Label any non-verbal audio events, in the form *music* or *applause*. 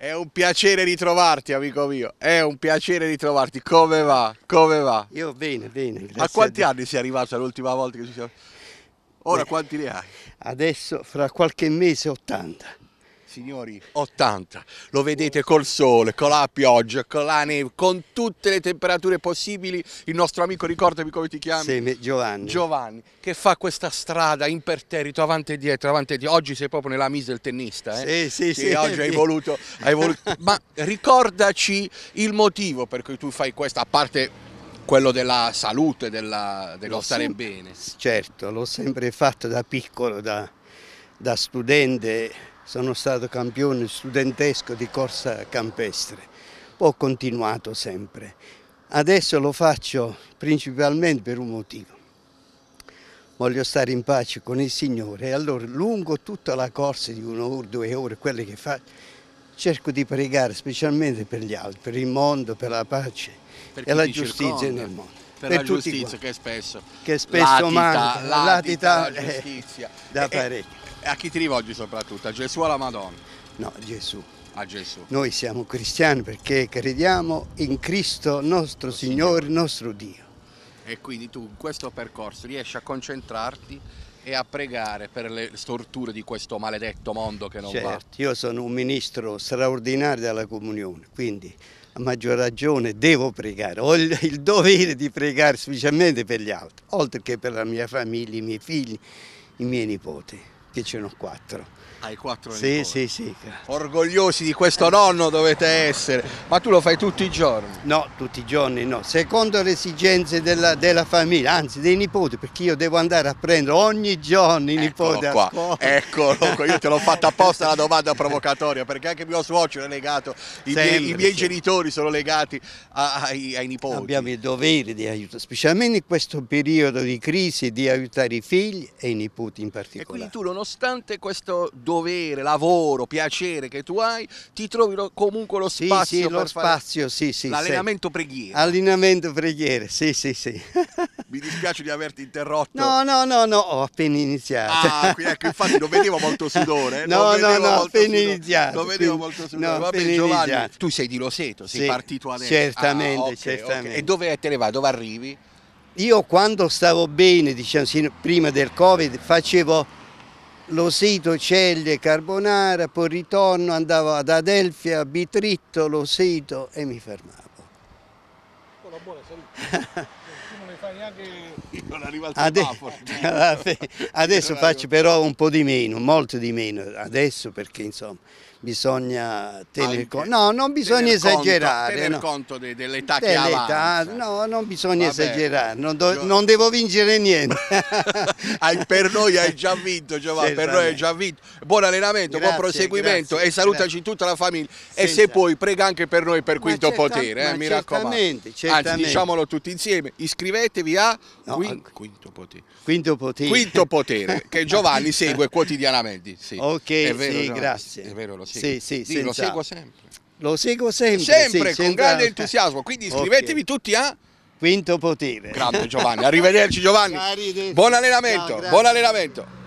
È un piacere ritrovarti, amico mio. È un piacere ritrovarti. Come va? Come va? Io bene, bene. A quanti a anni sei arrivato l'ultima volta che ci siamo? Ora Beh, quanti ne hai? Adesso, fra qualche mese, 80 signori 80 lo vedete col sole con la pioggia con la neve con tutte le temperature possibili il nostro amico ricordami come ti chiami sì, Giovanni Giovanni che fa questa strada imperterrito avanti e dietro avanti e dietro oggi sei proprio nella mise del tennista eh? sì sì sì, sì oggi sì. hai voluto, hai voluto. *laughs* ma ricordaci il motivo per cui tu fai questo a parte quello della salute, della, dello stare sempre, bene. Certo, l'ho sempre fatto da piccolo, da, da studente sono stato campione studentesco di corsa campestre, ho continuato sempre. Adesso lo faccio principalmente per un motivo. Voglio stare in pace con il Signore e allora lungo tutta la corsa di un'ora, due ore, quelle che faccio, cerco di pregare specialmente per gli altri, per il mondo, per la pace per e la giustizia circonda, nel mondo. Per, per la giustizia qua, che spesso, che spesso latita, manca, latita, latita la eh, giustizia. Eh, da parecchio a chi ti rivolgi soprattutto? A Gesù o alla Madonna? No, a Gesù. A Gesù. Noi siamo cristiani perché crediamo in Cristo nostro Signore, nostro Dio. E quindi tu in questo percorso riesci a concentrarti e a pregare per le storture di questo maledetto mondo che non certo, va. Io sono un ministro straordinario della comunione, quindi a maggior ragione devo pregare, ho il, il dovere di pregare specialmente per gli altri, oltre che per la mia famiglia, i miei figli, i miei nipoti perché ce n'ho quattro. Hai quattro sì, nipoti? Sì, sì, Orgogliosi di questo nonno dovete essere, ma tu lo fai tutti i giorni? No, tutti i giorni no, secondo le esigenze della, della famiglia, anzi dei nipoti, perché io devo andare a prendere ogni giorno i nipoti Eccolo a scuola. Eccolo io te l'ho fatta apposta la domanda *laughs* provocatoria, perché anche mio suocero è legato, i, Sempre, miei, i miei genitori sono legati ai, ai nipoti. Abbiamo il dovere di aiutare, specialmente in questo periodo di crisi, di aiutare i figli e i nipoti in particolare. E quindi tu non nonostante questo dovere, lavoro, piacere che tu hai, ti trovi comunque lo spazio sì, sì, lo spazio, sì, sì, l'allenamento sì. preghiera. Allenamento preghiera, sì, sì, sì. *laughs* Mi dispiace di averti interrotto. No, no, no, no, ho appena iniziato. Ah, ecco, infatti non vedevo molto sudore. Eh, *laughs* no, no, no, appena sudore, iniziato. Non vedevo molto sudore. No, Vabbè, Giovanni, iniziato. tu sei di Loseto, sei sì, partito adesso. Certamente, ah, okay, certamente. Okay. E dove te ne vai? Dove arrivi? Io quando stavo bene, diciamo, prima del Covid, facevo Losito, Celle, Carbonara, poi ritorno, andavo ad Adelfia, Bitritto, Losito e mi fermavo buona salute. *laughs* non ne fai neanche... Io non *laughs* adesso faccio però un po' di meno, molto di meno, adesso perché insomma bisogna tenere conto, no non bisogna tener esagerare. Conto, tener conto de dell'età che avanza. No, non bisogna Vabbè, esagerare, non, non, devo vincere niente. *laughs* per noi hai già vinto Giovanni, per noi hai già vinto. Buon allenamento, grazie, buon proseguimento grazie, e salutaci grazie. tutta la famiglia Senza. e se puoi prega anche per noi per quinto potere, eh, mi raccomando. Certamente, certamente diciamolo tutti insieme, iscrivetevi a no, qui, Quinto Potere. Quinto Potere. Quinto Potere, *laughs* che Giovanni segue quotidianamente. Sì. Ok, è vero, sì, grazie. È vero, lo seguo. Sì, sì, lo seguo sempre. Lo seguo sempre. Sempre, con senza... grande entusiasmo. Quindi iscrivetevi okay. tutti a... Quinto Potere. Grazie Giovanni, arrivederci Giovanni. Buon allenamento, no, buon allenamento.